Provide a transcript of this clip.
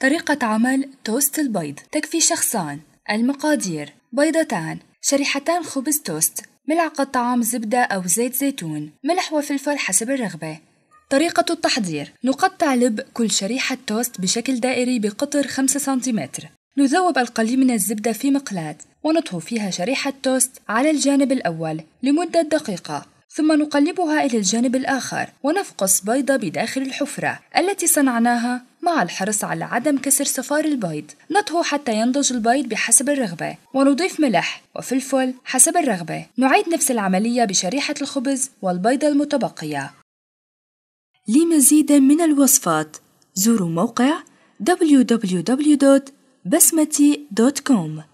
طريقة عمل توست البيض تكفي شخصان المقادير بيضتان شريحتان خبز توست ملعقة طعام زبدة أو زيت زيتون ملح وفلفل حسب الرغبة طريقة التحضير نقطع لب كل شريحة توست بشكل دائري بقطر 5 سنتيمتر نذوب القليل من الزبدة في مقلاة ونطهو فيها شريحة توست على الجانب الأول لمدة دقيقة ثم نقلبها إلى الجانب الآخر ونفقص بيضة بداخل الحفرة التي صنعناها مع الحرص على عدم كسر صفار البيض نطهو حتى ينضج البيض بحسب الرغبة ونضيف ملح وفلفل حسب الرغبة نعيد نفس العملية بشريحة الخبز والبيضة المتبقية لمزيد من الوصفات زوروا موقع www.basmati.com